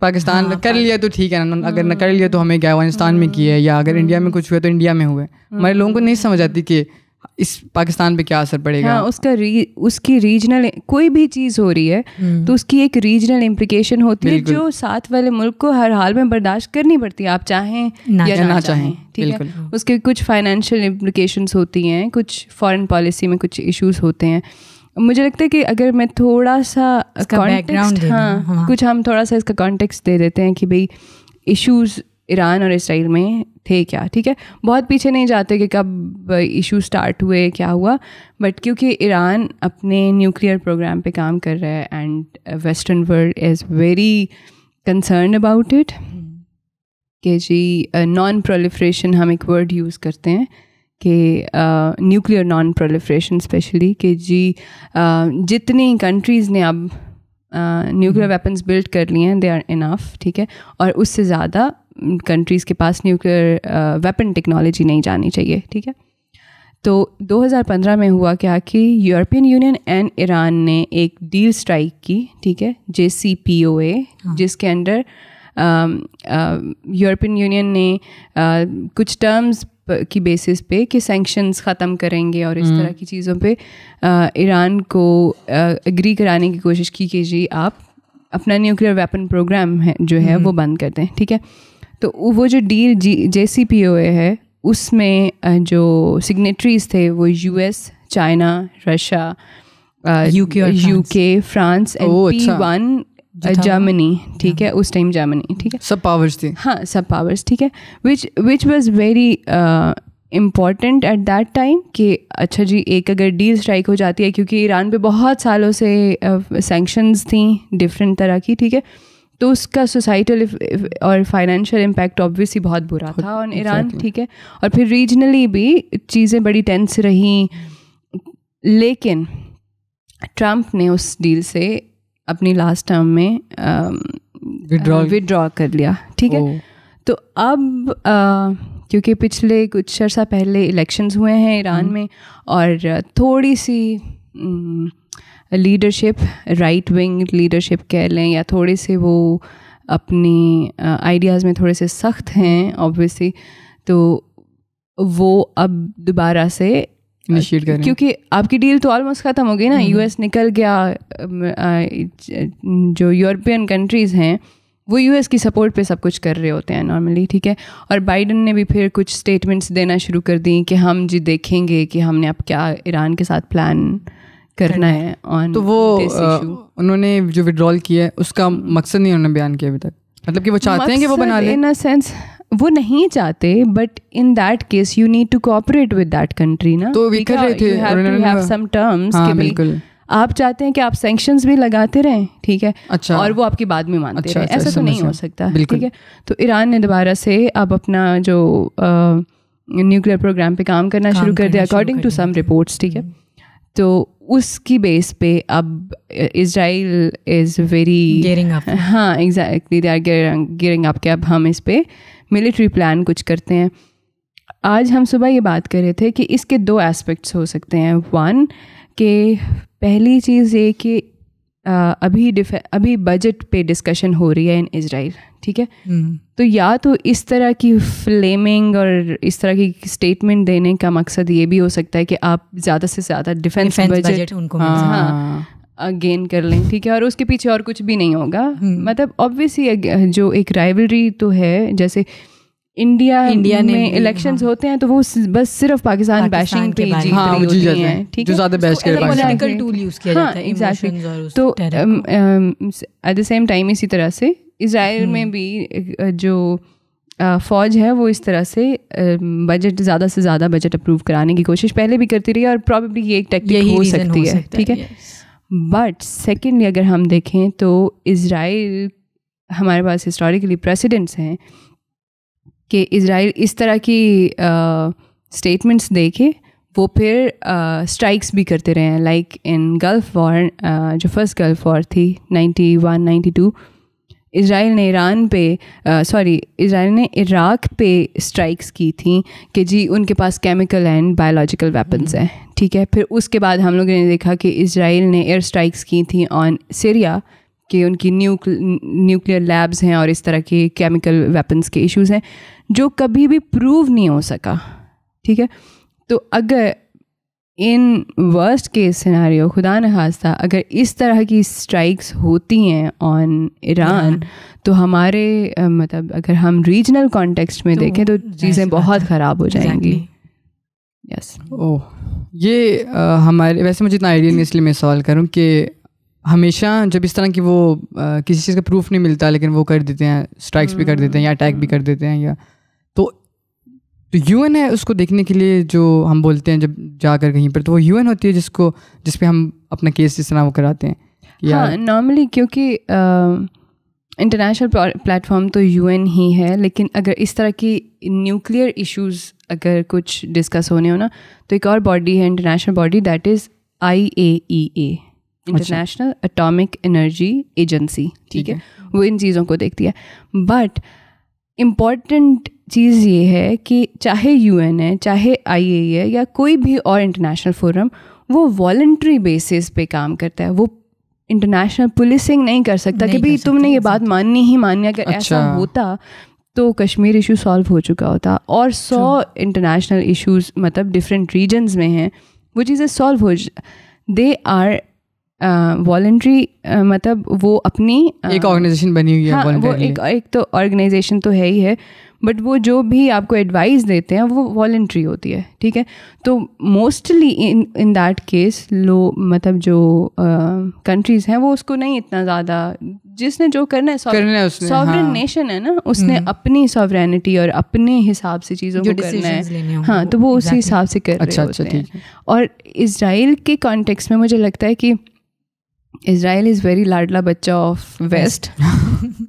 पाकिस्तान हाँ, कर लिया तो ठीक है ना अगर ना कर हाँ। लिया तो हमें क्या अफगानिस्तान में किया है या अगर हम्म। इंडिया में कुछ हुआ तो इंडिया में हुआ है हमारे लोगों को नहीं समझ आती कि इस पाकिस्तान पे क्या असर पड़ेगा हाँ, उसका री, उसकी रीजनल कोई भी चीज़ हो रही है हम्म। तो उसकी एक रीजनल इम्प्लीकेशन होती है जो साथ वाले मुल्क को हर हाल में बर्दाश्त करनी पड़ती है आप चाहें ना या ना चाहें ठीक है उसके कुछ फाइनेंशियल इम्प्लीकेशंस होती हैं कुछ फॉरेन पॉलिसी में कुछ इश्यूज होते हैं मुझे लगता है कि अगर मैं थोड़ा सा कॉन्टेक्स्ट हाँ, हाँ कुछ हम थोड़ा सा इसका कॉन्टेक्स्ट दे देते हैं कि भाई इश्यूज़ ईरान और इसराइल में थे क्या ठीक है बहुत पीछे नहीं जाते कि कब इशू स्टार्ट हुए क्या हुआ बट क्योंकि ईरान अपने न्यूक्लियर प्रोग्राम पे काम कर रहा है and western world is very concern about it कि जी नॉन प्रोलिफ्रेशन हम एक वर्ड यूज़ करते हैं कि न्यूक्लियर नॉन प्रोलिफ्रेशन स्पेशली कि जी uh, जितनी कंट्रीज़ ने अब न्यूक्लियर वेपन्स बिल्ड कर लिए हैं दे आर इनाफ ठीक है और उससे ज़्यादा कंट्रीज़ के पास न्यूक्लियर वेपन टेक्नोलॉजी नहीं जानी चाहिए ठीक है तो 2015 में हुआ क्या कि यूरोपियन यूनियन एंड ईरान ने एक डील स्ट्राइक की ठीक है जे सी पी ओ ए जिसके अंडर यूरोपियन यूनियन ने आ, uh, कुछ टर्म्स की बेसिस पे कि सेंक्शंस ख़त्म करेंगे और इस हम्म। तरह की चीज़ों पे ईरान uh, को एग्री uh, कराने की कोशिश की कि जी आप अपना न्यूक्लियर वेपन प्रोग्राम है जो है हम्म। वो बंद कर दें ठीक है तो वो जो डील जे सी पी ओ ए है उसमें जो सिग्नेटरीज थे वो U S China Russia U K France के फ्रांस वन जर्मनी ठीक है हाँ. उस टाइम जर्मनी ठीक है सब पावर्स थे हाँ सब पावर्स ठीक है which which was very important at that time कि अच्छा जी एक अगर डील स्ट्राइक हो जाती है क्योंकि ईरान पे बहुत सालों से सैंक्शंस uh, थी डिफरेंट तरह की ठीक है तो उसका सोसाइटल और फाइनेंशियल इम्पैक्ट ऑब्वियसली बहुत बुरा था और ईरान ठीक है और फिर रीजनली भी चीज़ें बड़ी टेंस रहीं लेकिन ट्रंप ने उस डील से अपनी लास्ट टर्म में विड्रॉ um, uh, कर लिया ठीक है oh. तो अब uh, क्योंकि पिछले कुछ अर्सा पहले इलेक्शंस हुए हैं ईरान hmm. में और थोड़ी सी mm, leadership right wing leadership कह लें या थोड़े से वो अपने आइडियाज़ में थोड़े से सख्त हैं ऑब्वियसली तो वो अब दोबारा से क्योंकि आपकी डील तो ऑलमोस्ट ख़त्म हो गई ना यूएस हम्म। निकल गया जो यूरोपियन कंट्रीज़ हैं वो यूएस की सपोर्ट पे सब कुछ कर रहे होते हैं नॉर्मली ठीक है और बाइडन ने भी फिर कुछ स्टेटमेंट्स देना शुरू कर दी कि हम जी देखेंगे कि हमने अब क्या ईरान के साथ प्लान करना है ऑन तो वो उन्होंने जो विड्रॉल किया है उसका मकसद नहीं उन्होंने बयान किया अभी तक मतलब कि वो चाहते हैं कि वो बना लें इन अ सेंस वो नहीं चाहते but in that case you need to cooperate with that country ना तो वी कर रहे थे हैव सम टर्म्स के बिल्कुल आप चाहते हैं कि आप सेंक्शंस भी लगाते रहें ठीक है अच्छा और वो आपकी बाद में मानते अच्छा, रहे अच्छा, ऐसा तो नहीं हो सकता ठीक है तो ईरान ने दोबारा से अब अपना जो न्यूक्लियर प्रोग्राम पे काम करना शुरू कर दिया अकॉर्डिंग टू सम रिपोर्ट्स ठीक है हम्म। तो उसकी बेस पे अब Israel is very gearing up हाँ exactly they are gearing up के अब हम इस पर मिलिट्री प्लान कुछ करते हैं आज हम सुबह ये बात कर रहे थे कि इसके दो एस्पेक्ट्स हो सकते हैं वन के पहली चीज़ ये कि अभी अभी बजट पे डिस्कशन हो रही है इन इसराइल ठीक है हम्म। तो या तो इस तरह की फ्लेमिंग और इस तरह की स्टेटमेंट देने का मकसद ये भी हो सकता है कि आप ज़्यादा से ज़्यादा डिफेंस बजट उनको हाँ, गेन कर लें ठीक है और उसके पीछे और कुछ भी नहीं होगा हम्म। मतलब ऑब्वियसली जो एक राइवलरी तो है जैसे इंडिया इंडिया में इलेक्शंस हाँ। होते हैं तो वो बस सिर्फ पाकिस्तान बैशिंग पे जीत हाँ, रही होती हैं ठीक है ज्यादा बैश कर पॉलिटिकल टूल यूज किया हाँ, जाता है तो एट द सेम टाइम इसी तरह से इसराइल हम्म। में भी जो फौज है वो इस तरह से बजट ज़्यादा से ज़्यादा बजट अप्रूव कराने की कोशिश पहले भी करती रही है और प्रॉबेबली ये एक टेक्टिक हो सकती है ठीक है बट सेकेंडली अगर हम देखें तो इसराइल हमारे पास हिस्टोरिकली प्रेसिडेंट्स हैं कि इसराइल इस तरह की स्टेटमेंट्स दे के वो फिर स्ट्राइक्स भी करते रहे हैं लाइक इन गल्फ़ वॉर जो फर्स्ट गल्फ़ वॉर थी ninety one ninety two Israel ने ईरान पे सॉरी इसराइल ने इराक पे स्ट्राइक्स की थी कि जी उनके पास केमिकल एंड बायोलॉजिकल वेपन्स हैं ठीक है फिर उसके बाद हम लोगों ने देखा कि इसराइल ने एयर स्ट्राइक्स की थी ऑन सीरिया कि उनकी न्यूक् न्यूक्लियर लैब्स हैं और इस तरह के केमिकल वेपन्स के इश्यूज हैं जो कभी भी प्रूव नहीं हो सका ठीक है तो अगर इन वर्स्ट के सिनारियो खुदा न खास्ता अगर इस तरह की स्ट्राइक्स होती हैं ऑन ईरान तो हमारे मतलब अगर हम रीजनल कॉन्टेक्स्ट में तो देखें तो चीज़ें बहुत ख़राब हो जाएंगी यस ओह ये आ, हमारे वैसे मुझे इतना आइडिया नहीं इसलिए मैं सॉल्व करूँ कि हमेशा जब इस तरह की वो आ, किसी चीज़ का प्रूफ नहीं मिलता लेकिन वो कर देते हैं स्ट्राइक्स भी कर देते हैं या अटैक भी कर देते हैं या तो तो यू है उसको देखने के लिए जो हम बोलते हैं जब जाकर कहीं पर तो वो यू होती है जिसको जिसपे हम अपना केस जिस तरह वो कराते हैं या नॉर्मली हाँ, क्योंकि इंटरनेशनल प्लेटफॉर्म तो यू ही है लेकिन अगर इस तरह की न्यूक्लियर इश्यूज अगर कुछ डिस्कस होने हो ना तो एक और बॉडी है international body that is I A E A International Atomic Energy Agency ठीक है वो इन चीज़ों को देखती है बट इम्पॉर्टेंट चीज़ ये है कि चाहे यू है चाहे आई e है या कोई भी और इंटरनेशनल फोरम वो वॉल्ट्री बेसिस पे काम करता है वो इंटरनेशनल पुलिसिंग नहीं कर सकता कि भाई तुमने ये बात माननी ही माननी अगर अच्छा। ऐसा होता तो कश्मीर इशू सॉल्व हो चुका होता और सौ इंटरनेशनल इश्यूज मतलब डिफरेंट रीजन्स में हैं वो चीज़ें सॉल्व हो दे आर वॉल्ट्री uh, uh, मतलब वो अपनी uh, एक ऑर्गेनाइजेशन बनी हुई है हाँ, वो एक एक तो ऑर्गेनाइजेशन तो है ही है बट वो जो भी आपको एडवाइस देते हैं वो वॉल्ट्री होती है ठीक है तो mostly in in that case लो मतलब जो कंट्रीज़ uh, हैं वो उसको नहीं इतना ज़्यादा जिसने जो करना है सॉवरन नेशन हाँ। है ना उसने हम्म। अपनी सॉवरनिटी और अपने हिसाब से चीज़ों को करना है हाँ तो वो उसी हिसाब से कर अच्छा, रहे अच्छा, हैं और इसराइल के कॉन्टेक्स्ट में मुझे लगता है कि इसराइल इज़ वेरी लाडला बच्चा ऑफ वेस्ट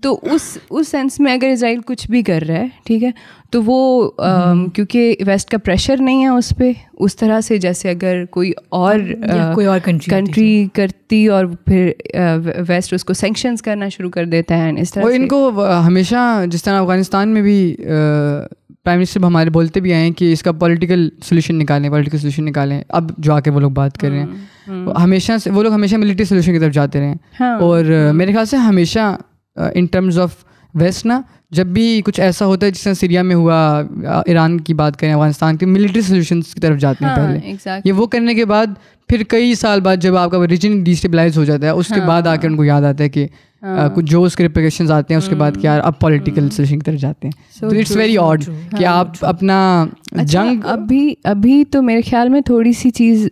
तो उस उस सेंस में अगर इसराइल कुछ भी कर रहा है ठीक है तो वो um, हम्म। क्योंकि वेस्ट का प्रेशर नहीं है उस पर उस तरह से जैसे अगर कोई और uh, कोई और कंट्री कंट्री करती और फिर वेस्ट uh, उसको सेंक्शंस करना शुरू कर देता है इस तरह इनको uh, हमेशा जिस तरह अफगानिस्तान में भी uh, प्राइम मिनिस्टर हमारे बोलते भी आए हैं कि इसका पॉलिटिकल सोल्यूशन निकालें पॉलिटिकल सोल्यूशन निकालें अब जो आके वो लोग बात कर रहे हैं हम्म, हम्म। हमेशा से वो लोग हमेशा मिलिट्री सोल्यूशन की तरफ जाते रहे हैं हाँ। और मेरे ख्याल से हमेशा इन टर्म्स ऑफ वेस्ट ना जब भी कुछ ऐसा होता है जिस सीरिया में हुआ ईरान की बात करें अफगानिस्तान की मिलिट्री सोल्यूशन की तरफ जाते हैं हाँ, पहले ये वो करने के बाद फिर कई साल बाद जब आपका रीजन डिस्टेबलाइज हो जाता है उसके हाँ, बाद आके हाँ। उनको याद आता है कि Uh, कुछ जो उसके रिप्रिकेशन आते हैं उसके बाद हम्म। क्या अब पॉलिटिकल सोल्यूशन की तरफ जाते हैं तो इट्स वेरी ऑड कि आप अपना अच्छा, जंग अभी अभी तो मेरे ख्याल में थोड़ी सी चीज़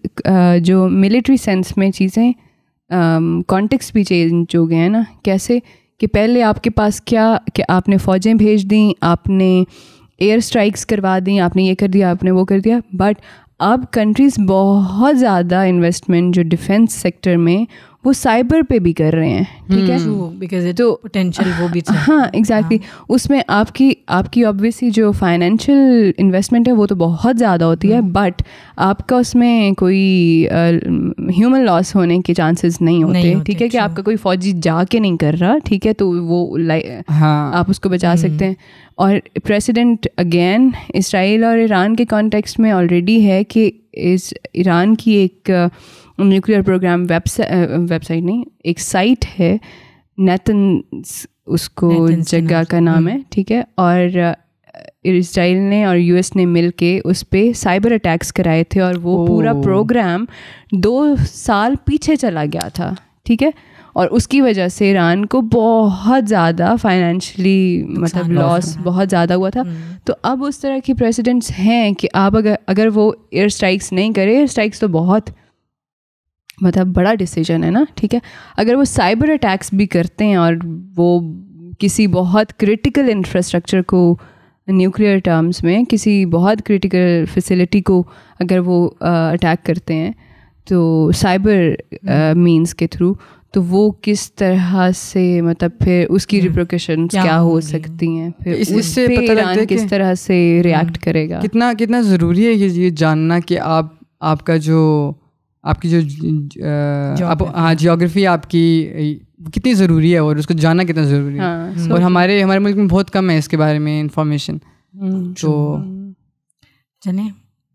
जो मिलिट्री सेंस में चीज़ें कॉन्टेक्स्ट भी चेंज हो गए हैं ना कैसे कि पहले आपके पास क्या कि आपने फ़ौजें भेज दी आपने एयर स्ट्राइक्स करवा दी आपने ये कर दिया आपने वो कर दिया बट अब कंट्रीज़ बहुत ज़्यादा इन्वेस्टमेंट जो डिफेंस सेक्टर में वो साइबर पे भी कर रहे हैं ठीक है बिकॉज इट पोटेंशियल वो भी हाँ एग्जैक्टली exactly. हाँ। उसमें आपकी आपकी ऑब्वियसली जो फाइनेंशियल इन्वेस्टमेंट है वो तो बहुत ज़्यादा होती है बट hmm. आपका उसमें कोई ह्यूमन uh, लॉस होने के चांसेस नहीं होते ठीक है कि आपका कोई फौजी जाके नहीं कर रहा ठीक है तो वो लाइक हाँ आप उसको बचा hmm. सकते हैं और प्रेसिडेंट अगेन इसराइल और ईरान के कॉन्टेक्स्ट में ऑलरेडी है कि इस ईरान की एक uh, nuclear program website website नहीं एक साइट है नैतन उसको जगह का नाम हम्म। है ठीक है और इसराइल uh, ने और यूएस ने मिल के उस पर साइबर अटैक्स कराए थे और वो पूरा प्रोग्राम दो साल पीछे चला गया था ठीक है और उसकी वजह से ईरान को बहुत ज़्यादा फाइनेंशली मतलब लॉस बहुत ज़्यादा हुआ था हम्म। तो अब उस तरह की प्रेसिडेंट्स हैं कि आप अगर अगर वो एयर स्ट्राइक्स नहीं करें एयर स्ट्राइक्स तो बहुत मतलब बड़ा डिसीजन है ना ठीक है अगर वो साइबर अटैक्स भी करते हैं और वो किसी बहुत क्रिटिकल इंफ्रास्ट्रक्चर को न्यूक्लियर टर्म्स में किसी बहुत क्रिटिकल फैसिलिटी को अगर वो अटैक करते हैं तो साइबर मीन्स हम्म। के थ्रू तो वो किस तरह से मतलब फिर उसकी रिप्रोकेशन हम्म। क्या, क्या हो सकती हैं फिर इस, तो इससे पता लगता है किस तरह से रिएक्ट हम्म। करेगा कितना कितना ज़रूरी है ये जानना कि आप आपका जो आपकी जो आप हाँ जियोग्राफी आपकी कितनी ज़रूरी है और उसको जाना कितना ज़रूरी है हाँ, और हमारे हमारे मुल्क में बहुत कम है इसके बारे में इंफॉर्मेशन hmm, तो चले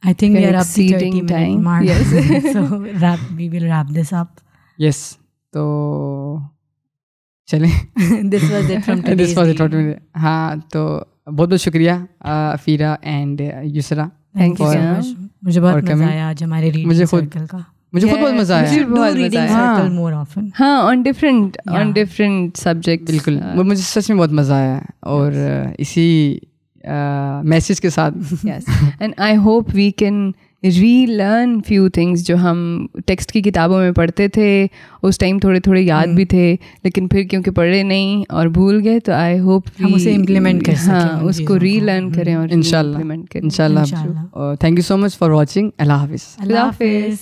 I think we are up time yes so wrap we will wrap this up yes तो चले this was it from this was it from हाँ तो बहुत बहुत शुक्रिया Afira and Yusra thank you मुझे बहुत मजा आया आज हमारे मुझे खुद का मुझे खुद बहुत मजा आया on different on different subject बिल्कुल uh, मुझे सच में बहुत मज़ा आया और uh, इसी मैसेज uh, के साथ and I hope we can relearn few things जो हम टेक्स्ट की किताबों में पढ़ते थे उस टाइम थोड़े थोड़े याद हम्म। भी थे लेकिन फिर क्योंकि पढ़े नहीं और भूल गए तो आई होप उसे इम्प्लीमेंट कर हाँ उसको री लर्न हम्म। करें और करें इनशाला thank you so much for watching अल्लाह हाफिज़ अल्लाह हाफिज़